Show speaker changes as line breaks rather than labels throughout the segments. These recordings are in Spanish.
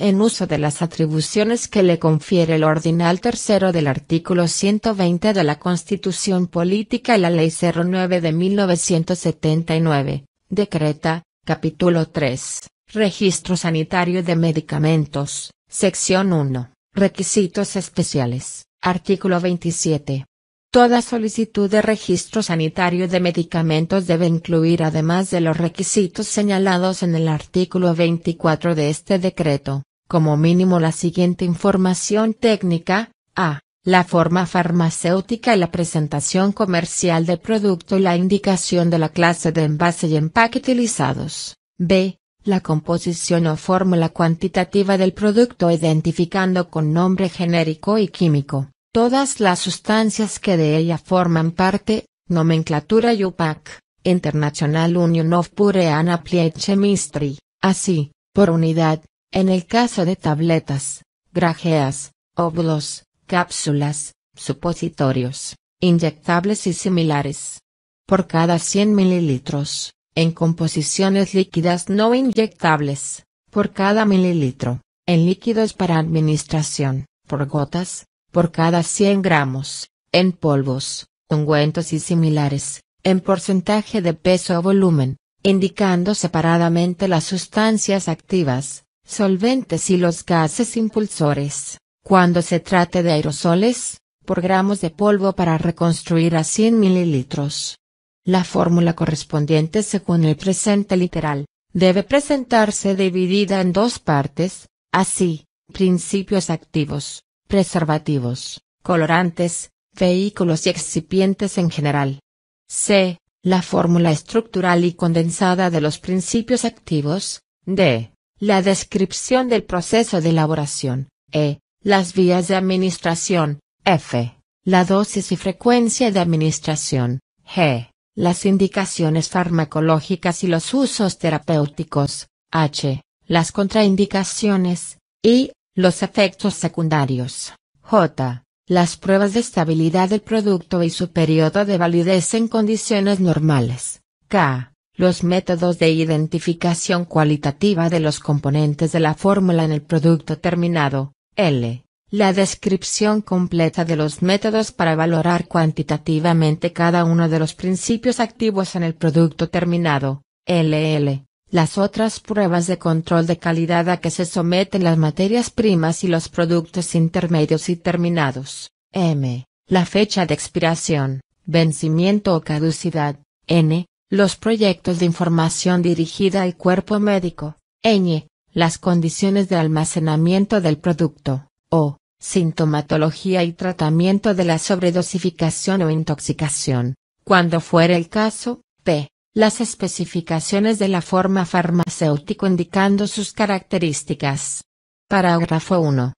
en uso de las atribuciones que le confiere el ordinal tercero del artículo 120 de la Constitución Política y la Ley 09 de 1979, decreta, capítulo 3, Registro Sanitario de Medicamentos, sección 1, Requisitos especiales, artículo 27. Toda solicitud de registro sanitario de medicamentos debe incluir además de los requisitos señalados en el artículo 24 de este decreto, como mínimo la siguiente información técnica, a. La forma farmacéutica y la presentación comercial del producto y la indicación de la clase de envase y empaque utilizados. b. La composición o fórmula cuantitativa del producto identificando con nombre genérico y químico, todas las sustancias que de ella forman parte, nomenclatura UPAC, International Union of and Applied Chemistry, así, por unidad, en el caso de tabletas, grajeas, óvulos, cápsulas, supositorios, inyectables y similares. Por cada 100 mililitros, en composiciones líquidas no inyectables, por cada mililitro, en líquidos para administración, por gotas, por cada 100 gramos, en polvos, ungüentos y similares, en porcentaje de peso o volumen, indicando separadamente las sustancias activas, solventes y los gases impulsores. Cuando se trate de aerosoles, por gramos de polvo para reconstruir a 100 mililitros. La fórmula correspondiente según el presente literal, debe presentarse dividida en dos partes, así, principios activos, preservativos, colorantes, vehículos y excipientes en general. C. La fórmula estructural y condensada de los principios activos, D la descripción del proceso de elaboración, E, las vías de administración, F, la dosis y frecuencia de administración, G, las indicaciones farmacológicas y los usos terapéuticos, H, las contraindicaciones, y, los efectos secundarios, J, las pruebas de estabilidad del producto y su periodo de validez en condiciones normales, K, los métodos de identificación cualitativa de los componentes de la fórmula en el producto terminado, L. La descripción completa de los métodos para valorar cuantitativamente cada uno de los principios activos en el producto terminado, LL. Las otras pruebas de control de calidad a que se someten las materias primas y los productos intermedios y terminados, M. La fecha de expiración, vencimiento o caducidad, N los proyectos de información dirigida al cuerpo médico, ñ, las condiciones de almacenamiento del producto, o, sintomatología y tratamiento de la sobredosificación o intoxicación, cuando fuera el caso, p. Las especificaciones de la forma farmacéutico indicando sus características. Parágrafo 1.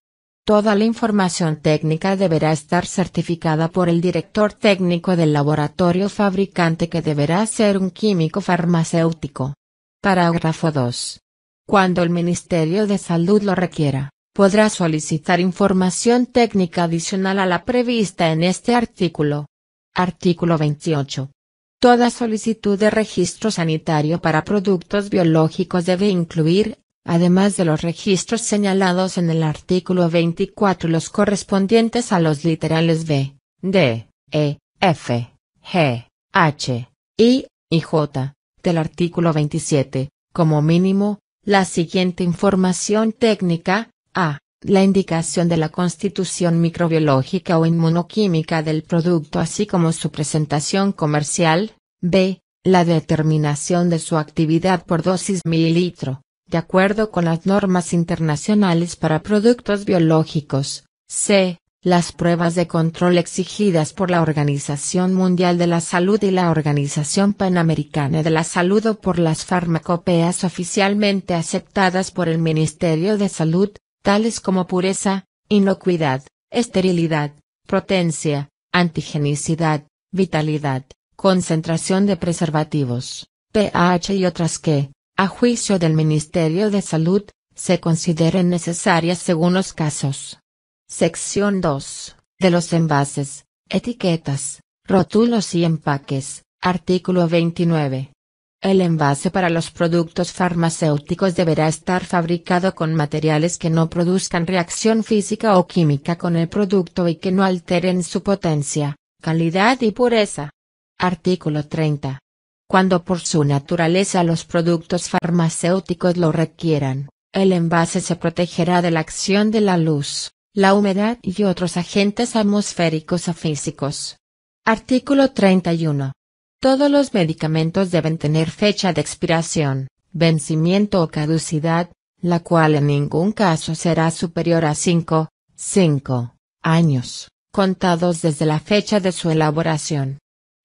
Toda la información técnica deberá estar certificada por el director técnico del laboratorio fabricante que deberá ser un químico farmacéutico. Parágrafo 2. Cuando el Ministerio de Salud lo requiera, podrá solicitar información técnica adicional a la prevista en este artículo. Artículo 28. Toda solicitud de registro sanitario para productos biológicos debe incluir, además de los registros señalados en el artículo 24 los correspondientes a los literales B, D, E, F, G, H, I, y J, del artículo 27, como mínimo, la siguiente información técnica, A, la indicación de la constitución microbiológica o inmunoquímica del producto así como su presentación comercial, B, la determinación de su actividad por dosis mililitro, de acuerdo con las normas internacionales para productos biológicos, c. Las pruebas de control exigidas por la Organización Mundial de la Salud y la Organización Panamericana de la Salud o por las farmacopeas oficialmente aceptadas por el Ministerio de Salud, tales como pureza, inocuidad, esterilidad, potencia, antigenicidad, vitalidad, concentración de preservativos, pH y otras que, a juicio del Ministerio de Salud, se consideren necesarias según los casos. Sección 2. De los envases, etiquetas, rótulos y empaques. Artículo 29. El envase para los productos farmacéuticos deberá estar fabricado con materiales que no produzcan reacción física o química con el producto y que no alteren su potencia, calidad y pureza. Artículo 30 cuando por su naturaleza los productos farmacéuticos lo requieran, el envase se protegerá de la acción de la luz, la humedad y otros agentes atmosféricos o físicos. Artículo 31. Todos los medicamentos deben tener fecha de expiración, vencimiento o caducidad, la cual en ningún caso será superior a 5, 5 años, contados desde la fecha de su elaboración.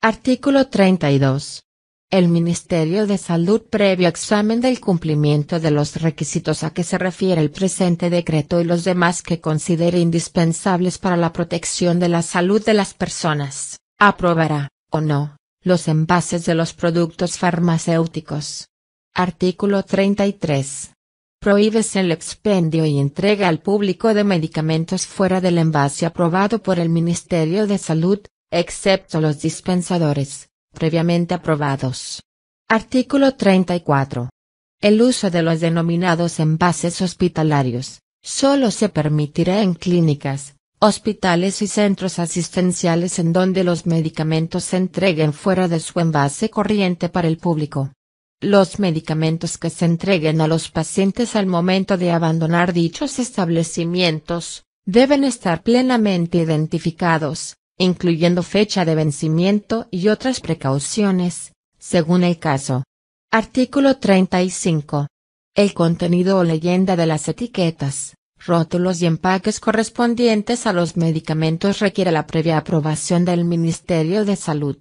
Artículo 32. El Ministerio de Salud previo examen del cumplimiento de los requisitos a que se refiere el presente decreto y los demás que considere indispensables para la protección de la salud de las personas, aprobará, o no, los envases de los productos farmacéuticos. Artículo 33. Prohíbes el expendio y entrega al público de medicamentos fuera del envase aprobado por el Ministerio de Salud, excepto los dispensadores, previamente aprobados. Artículo 34. El uso de los denominados envases hospitalarios solo se permitirá en clínicas, hospitales y centros asistenciales en donde los medicamentos se entreguen fuera de su envase corriente para el público. Los medicamentos que se entreguen a los pacientes al momento de abandonar dichos establecimientos, deben estar plenamente identificados, incluyendo fecha de vencimiento y otras precauciones, según el caso. Artículo 35. El contenido o leyenda de las etiquetas, rótulos y empaques correspondientes a los medicamentos requiere la previa aprobación del Ministerio de Salud.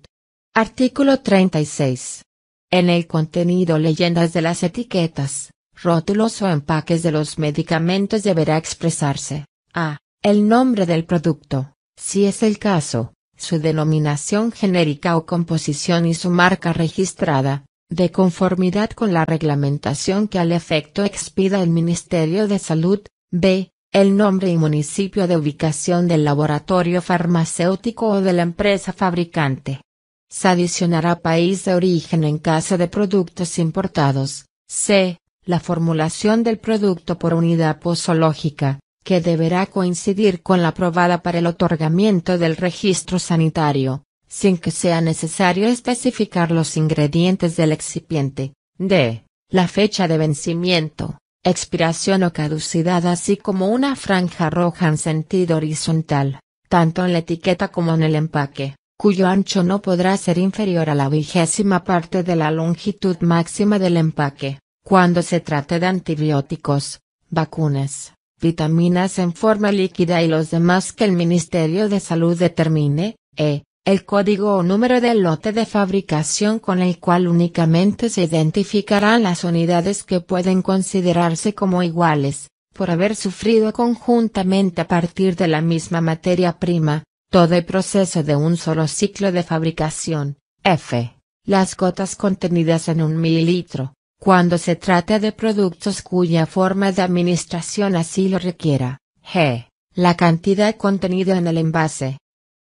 Artículo 36. En el contenido leyendas de las etiquetas, rótulos o empaques de los medicamentos deberá expresarse a. El nombre del producto si es el caso, su denominación genérica o composición y su marca registrada, de conformidad con la reglamentación que al efecto expida el Ministerio de Salud, b. El nombre y municipio de ubicación del laboratorio farmacéutico o de la empresa fabricante. Se adicionará país de origen en caso de productos importados. C. La formulación del producto por unidad posológica, que deberá coincidir con la aprobada para el otorgamiento del registro sanitario, sin que sea necesario especificar los ingredientes del excipiente, de, la fecha de vencimiento, expiración o caducidad así como una franja roja en sentido horizontal, tanto en la etiqueta como en el empaque, cuyo ancho no podrá ser inferior a la vigésima parte de la longitud máxima del empaque, cuando se trate de antibióticos, vacunas, vitaminas en forma líquida y los demás que el Ministerio de Salud determine, e, el código o número del lote de fabricación con el cual únicamente se identificarán las unidades que pueden considerarse como iguales, por haber sufrido conjuntamente a partir de la misma materia prima, todo el proceso de un solo ciclo de fabricación, f. Las gotas contenidas en un mililitro, cuando se trata de productos cuya forma de administración así lo requiera, g. La cantidad contenida en el envase.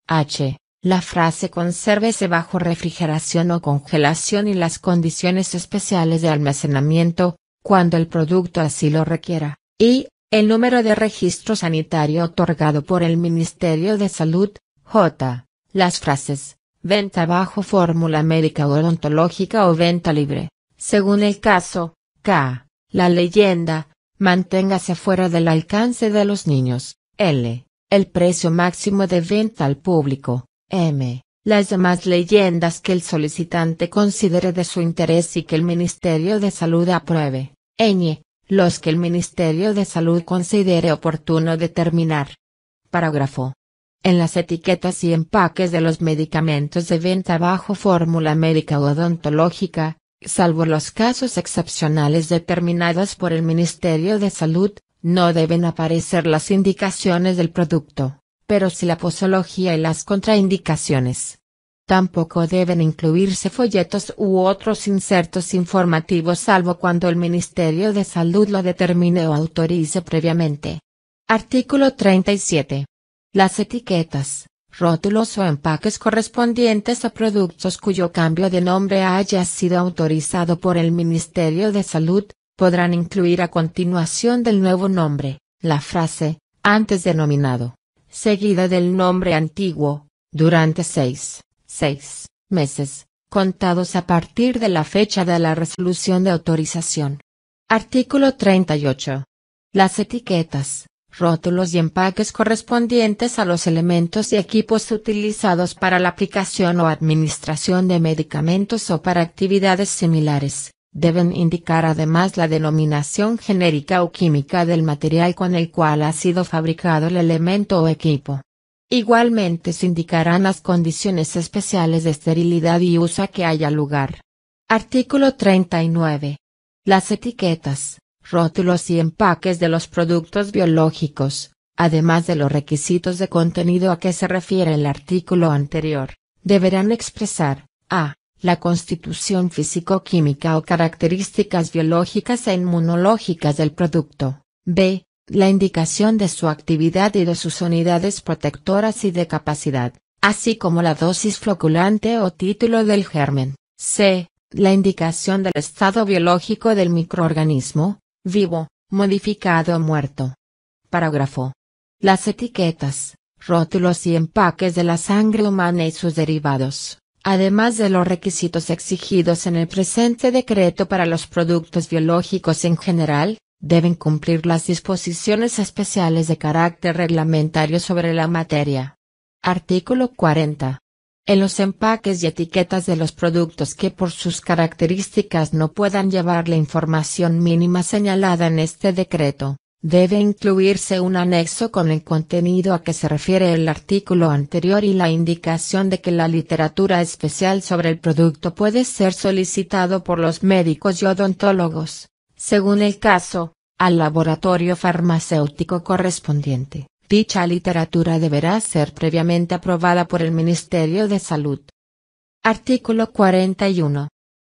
h. La frase consérvese bajo refrigeración o congelación y las condiciones especiales de almacenamiento, cuando el producto así lo requiera, y, el número de registro sanitario otorgado por el Ministerio de Salud, j. Las frases, venta bajo fórmula médica odontológica o venta libre, según el caso, K. La leyenda, manténgase fuera del alcance de los niños. L. El precio máximo de venta al público. M. Las demás leyendas que el solicitante considere de su interés y que el Ministerio de Salud apruebe. Ñ. Los que el Ministerio de Salud considere oportuno determinar. Parágrafo. En las etiquetas y empaques de los medicamentos de venta bajo fórmula médica o odontológica, salvo los casos excepcionales determinados por el Ministerio de Salud, no deben aparecer las indicaciones del producto, pero sí la posología y las contraindicaciones. Tampoco deben incluirse folletos u otros insertos informativos salvo cuando el Ministerio de Salud lo determine o autorice previamente. Artículo 37. Las etiquetas rótulos o empaques correspondientes a productos cuyo cambio de nombre haya sido autorizado por el Ministerio de Salud, podrán incluir a continuación del nuevo nombre, la frase, antes denominado, seguida del nombre antiguo, durante seis, seis, meses, contados a partir de la fecha de la resolución de autorización. Artículo 38. Las etiquetas, rótulos y empaques correspondientes a los elementos y equipos utilizados para la aplicación o administración de medicamentos o para actividades similares. Deben indicar además la denominación genérica o química del material con el cual ha sido fabricado el elemento o equipo. Igualmente se indicarán las condiciones especiales de esterilidad y uso que haya lugar. Artículo 39. Las etiquetas rótulos y empaques de los productos biológicos, además de los requisitos de contenido a que se refiere el artículo anterior, deberán expresar, a. La constitución físico-química o características biológicas e inmunológicas del producto. B. La indicación de su actividad y de sus unidades protectoras y de capacidad, así como la dosis floculante o título del germen. C. La indicación del estado biológico del microorganismo, Vivo, modificado o muerto. Parágrafo. Las etiquetas, rótulos y empaques de la sangre humana y sus derivados, además de los requisitos exigidos en el presente decreto para los productos biológicos en general, deben cumplir las disposiciones especiales de carácter reglamentario sobre la materia. Artículo 40 en los empaques y etiquetas de los productos que por sus características no puedan llevar la información mínima señalada en este decreto, debe incluirse un anexo con el contenido a que se refiere el artículo anterior y la indicación de que la literatura especial sobre el producto puede ser solicitado por los médicos y odontólogos, según el caso, al laboratorio farmacéutico correspondiente. Dicha literatura deberá ser previamente aprobada por el Ministerio de Salud. Artículo 41.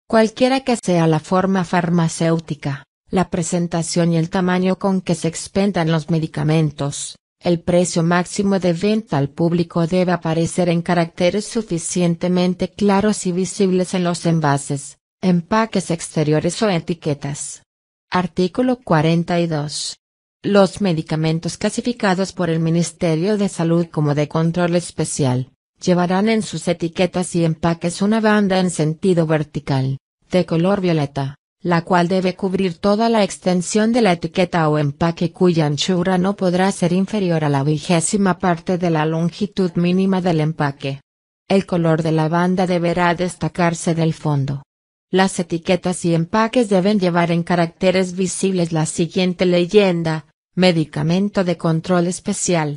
Cualquiera que sea la forma farmacéutica, la presentación y el tamaño con que se expendan los medicamentos, el precio máximo de venta al público debe aparecer en caracteres suficientemente claros y visibles en los envases, empaques exteriores o etiquetas. Artículo 42. Los medicamentos clasificados por el Ministerio de Salud como de control especial, llevarán en sus etiquetas y empaques una banda en sentido vertical, de color violeta, la cual debe cubrir toda la extensión de la etiqueta o empaque cuya anchura no podrá ser inferior a la vigésima parte de la longitud mínima del empaque. El color de la banda deberá destacarse del fondo. Las etiquetas y empaques deben llevar en caracteres visibles la siguiente leyenda, Medicamento de control especial.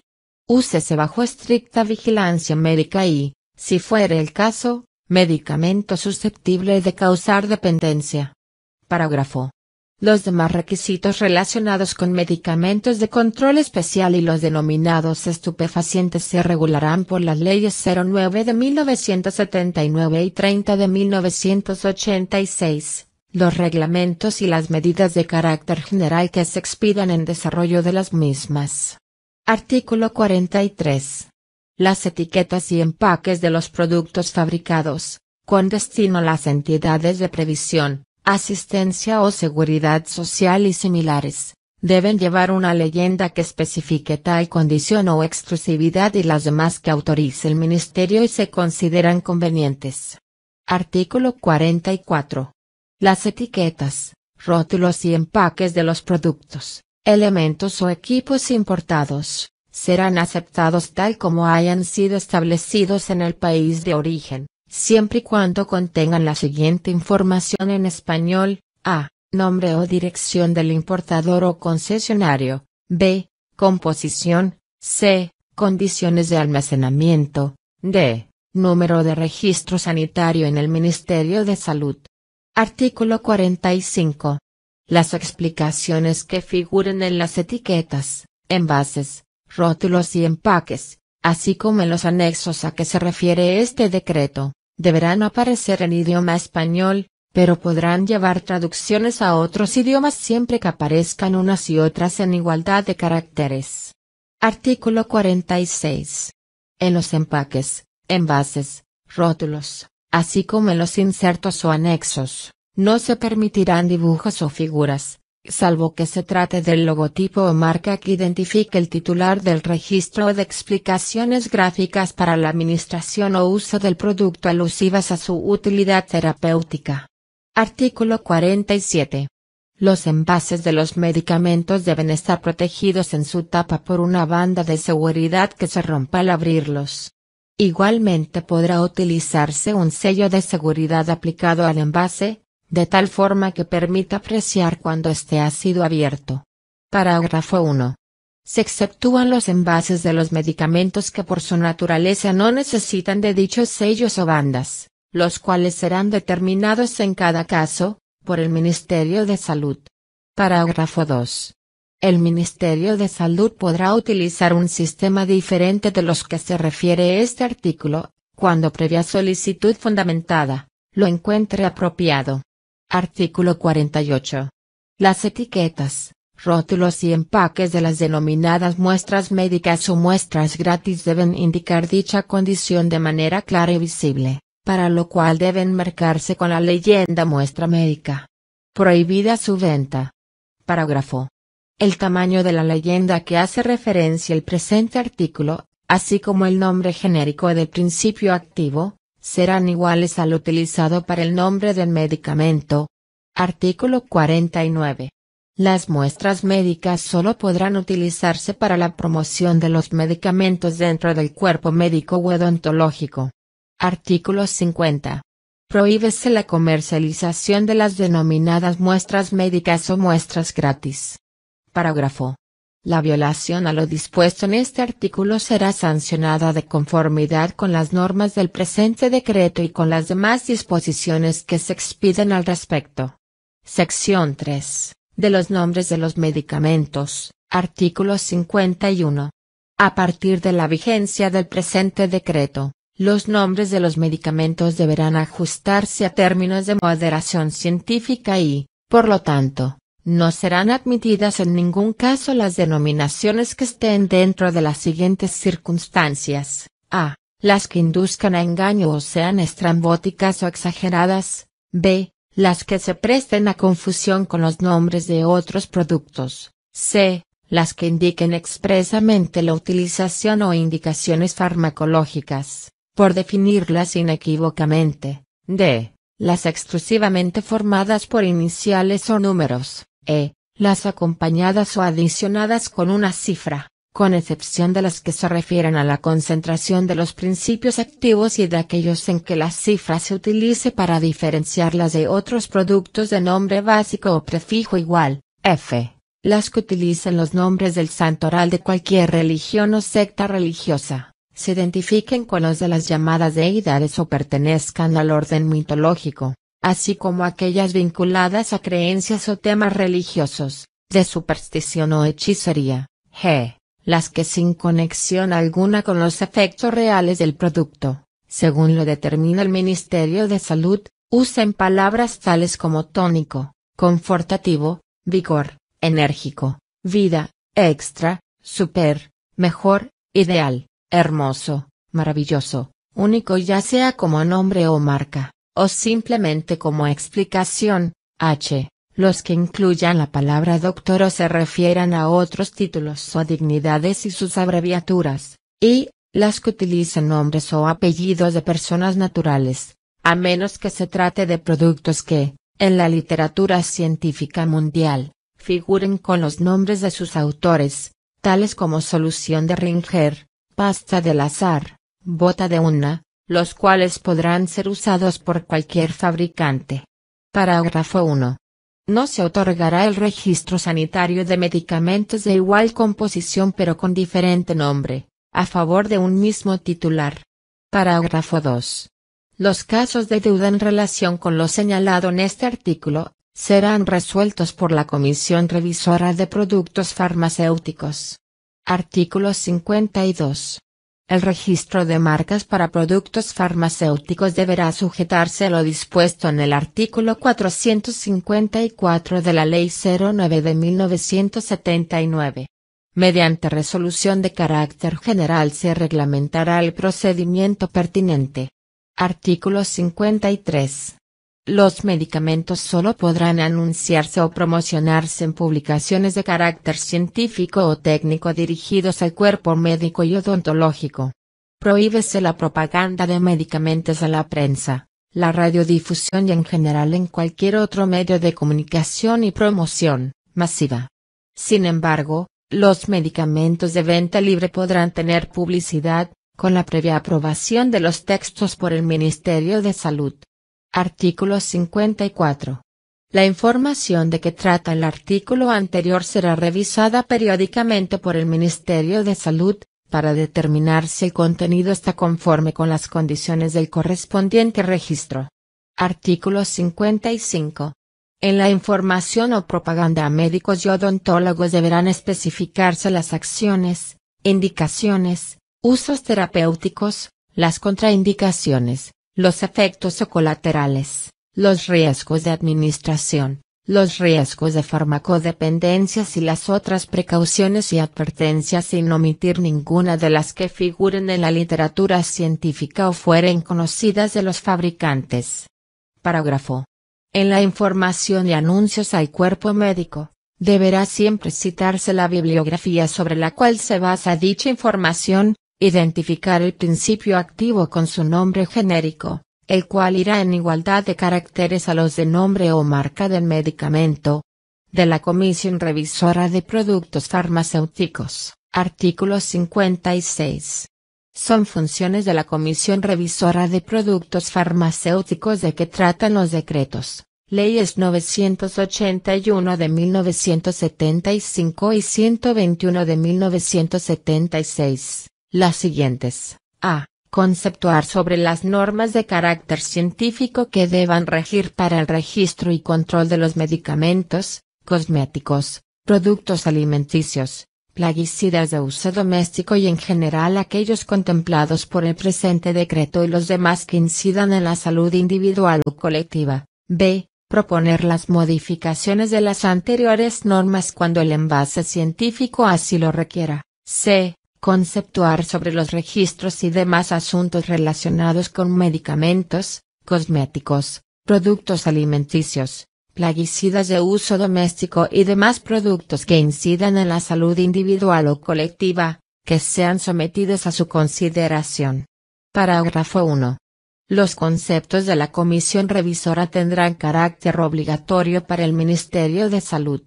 Úsese bajo estricta vigilancia médica y, si fuere el caso, medicamento susceptible de causar dependencia. Parágrafo. Los demás requisitos relacionados con medicamentos de control especial y los denominados estupefacientes se regularán por las leyes 09 de 1979 y 30 de 1986 los reglamentos y las medidas de carácter general que se expidan en desarrollo de las mismas. Artículo 43. Las etiquetas y empaques de los productos fabricados, con destino a las entidades de previsión, asistencia o seguridad social y similares, deben llevar una leyenda que especifique tal condición o exclusividad y las demás que autorice el Ministerio y se consideran convenientes. Artículo 44. Las etiquetas, rótulos y empaques de los productos, elementos o equipos importados, serán aceptados tal como hayan sido establecidos en el país de origen, siempre y cuando contengan la siguiente información en español, a. Nombre o dirección del importador o concesionario, b. Composición, c. Condiciones de almacenamiento, d. Número de registro sanitario en el Ministerio de Salud. Artículo 45. Las explicaciones que figuren en las etiquetas, envases, rótulos y empaques, así como en los anexos a que se refiere este decreto, deberán aparecer en idioma español, pero podrán llevar traducciones a otros idiomas siempre que aparezcan unas y otras en igualdad de caracteres. Artículo 46. En los empaques, envases, rótulos, así como en los insertos o anexos, no se permitirán dibujos o figuras, salvo que se trate del logotipo o marca que identifique el titular del registro o de explicaciones gráficas para la administración o uso del producto alusivas a su utilidad terapéutica. Artículo 47. Los envases de los medicamentos deben estar protegidos en su tapa por una banda de seguridad que se rompa al abrirlos. Igualmente podrá utilizarse un sello de seguridad aplicado al envase, de tal forma que permita apreciar cuando este ha sido abierto. Parágrafo 1. Se exceptúan los envases de los medicamentos que por su naturaleza no necesitan de dichos sellos o bandas, los cuales serán determinados en cada caso, por el Ministerio de Salud. Parágrafo 2. El Ministerio de Salud podrá utilizar un sistema diferente de los que se refiere este artículo, cuando previa solicitud fundamentada, lo encuentre apropiado. Artículo 48. Las etiquetas, rótulos y empaques de las denominadas muestras médicas o muestras gratis deben indicar dicha condición de manera clara y visible, para lo cual deben marcarse con la leyenda muestra médica. Prohibida su venta. Parágrafo el tamaño de la leyenda que hace referencia el presente artículo, así como el nombre genérico del principio activo, serán iguales al utilizado para el nombre del medicamento. Artículo 49. Las muestras médicas solo podrán utilizarse para la promoción de los medicamentos dentro del cuerpo médico u odontológico. Artículo 50. Prohíbese la comercialización de las denominadas muestras médicas o muestras gratis. Parágrafo. La violación a lo dispuesto en este artículo será sancionada de conformidad con las normas del presente decreto y con las demás disposiciones que se expiden al respecto. Sección 3. De los nombres de los medicamentos. Artículo 51. A partir de la vigencia del presente decreto, los nombres de los medicamentos deberán ajustarse a términos de moderación científica y, por lo tanto, no serán admitidas en ningún caso las denominaciones que estén dentro de las siguientes circunstancias. A. Las que induzcan a engaño o sean estrambóticas o exageradas. B. Las que se presten a confusión con los nombres de otros productos. C. Las que indiquen expresamente la utilización o indicaciones farmacológicas, por definirlas inequívocamente. D. Las exclusivamente formadas por iniciales o números e, las acompañadas o adicionadas con una cifra, con excepción de las que se refieren a la concentración de los principios activos y de aquellos en que la cifra se utilice para diferenciarlas de otros productos de nombre básico o prefijo igual, f. Las que utilicen los nombres del santoral de cualquier religión o secta religiosa, se identifiquen con los de las llamadas deidades o pertenezcan al orden mitológico así como aquellas vinculadas a creencias o temas religiosos, de superstición o hechicería, g. las que sin conexión alguna con los efectos reales del producto, según lo determina el Ministerio de Salud, usen palabras tales como tónico, confortativo, vigor, enérgico, vida, extra, super, mejor, ideal, hermoso, maravilloso, único ya sea como nombre o marca o simplemente como explicación, h, los que incluyan la palabra doctor o se refieran a otros títulos o dignidades y sus abreviaturas, y, las que utilizan nombres o apellidos de personas naturales, a menos que se trate de productos que, en la literatura científica mundial, figuren con los nombres de sus autores, tales como solución de Ringer, pasta del azar, bota de una, los cuales podrán ser usados por cualquier fabricante. Parágrafo 1. No se otorgará el registro sanitario de medicamentos de igual composición pero con diferente nombre, a favor de un mismo titular. Parágrafo 2. Los casos de deuda en relación con lo señalado en este artículo, serán resueltos por la Comisión Revisora de Productos Farmacéuticos. Artículo 52. El registro de marcas para productos farmacéuticos deberá sujetarse a lo dispuesto en el artículo 454 de la Ley 09 de 1979. Mediante resolución de carácter general se reglamentará el procedimiento pertinente. Artículo 53. Los medicamentos solo podrán anunciarse o promocionarse en publicaciones de carácter científico o técnico dirigidos al cuerpo médico y odontológico. Prohíbese la propaganda de medicamentos a la prensa, la radiodifusión y en general en cualquier otro medio de comunicación y promoción masiva. Sin embargo, los medicamentos de venta libre podrán tener publicidad, con la previa aprobación de los textos por el Ministerio de Salud. Artículo 54. La información de que trata el artículo anterior será revisada periódicamente por el Ministerio de Salud, para determinar si el contenido está conforme con las condiciones del correspondiente registro. Artículo 55. En la información o propaganda a médicos y odontólogos deberán especificarse las acciones, indicaciones, usos terapéuticos, las contraindicaciones, los efectos o colaterales, los riesgos de administración, los riesgos de farmacodependencias y las otras precauciones y advertencias sin omitir ninguna de las que figuren en la literatura científica o fueren conocidas de los fabricantes. Parágrafo. En la información y anuncios al cuerpo médico, deberá siempre citarse la bibliografía sobre la cual se basa dicha información, Identificar el principio activo con su nombre genérico, el cual irá en igualdad de caracteres a los de nombre o marca del medicamento. De la Comisión Revisora de Productos Farmacéuticos, artículo 56. Son funciones de la Comisión Revisora de Productos Farmacéuticos de que tratan los decretos, leyes 981 de 1975 y 121 de 1976. Las siguientes. A. Conceptuar sobre las normas de carácter científico que deban regir para el registro y control de los medicamentos, cosméticos, productos alimenticios, plaguicidas de uso doméstico y en general aquellos contemplados por el presente decreto y los demás que incidan en la salud individual o colectiva. B. Proponer las modificaciones de las anteriores normas cuando el envase científico así lo requiera. C conceptuar sobre los registros y demás asuntos relacionados con medicamentos, cosméticos, productos alimenticios, plaguicidas de uso doméstico y demás productos que incidan en la salud individual o colectiva, que sean sometidos a su consideración. Parágrafo 1. Los conceptos de la Comisión Revisora tendrán carácter obligatorio para el Ministerio de Salud.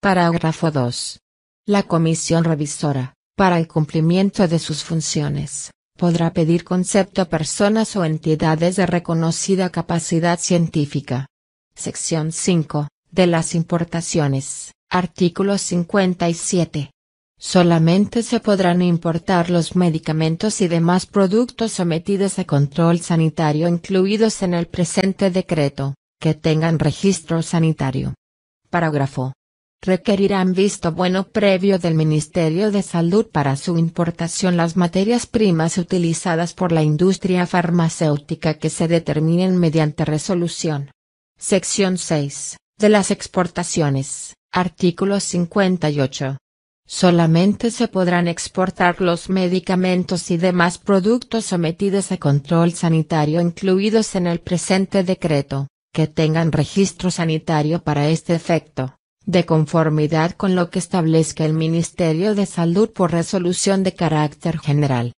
Parágrafo 2. La Comisión Revisora para el cumplimiento de sus funciones, podrá pedir concepto a personas o entidades de reconocida capacidad científica. Sección 5. De las importaciones. Artículo 57. Solamente se podrán importar los medicamentos y demás productos sometidos a control sanitario incluidos en el presente decreto, que tengan registro sanitario. Parágrafo requerirán visto bueno previo del Ministerio de Salud para su importación las materias primas utilizadas por la industria farmacéutica que se determinen mediante resolución. Sección 6. De las exportaciones. Artículo 58. Solamente se podrán exportar los medicamentos y demás productos sometidos a control sanitario incluidos en el presente decreto, que tengan registro sanitario para este efecto de conformidad con lo que establezca el Ministerio de Salud por resolución de carácter general.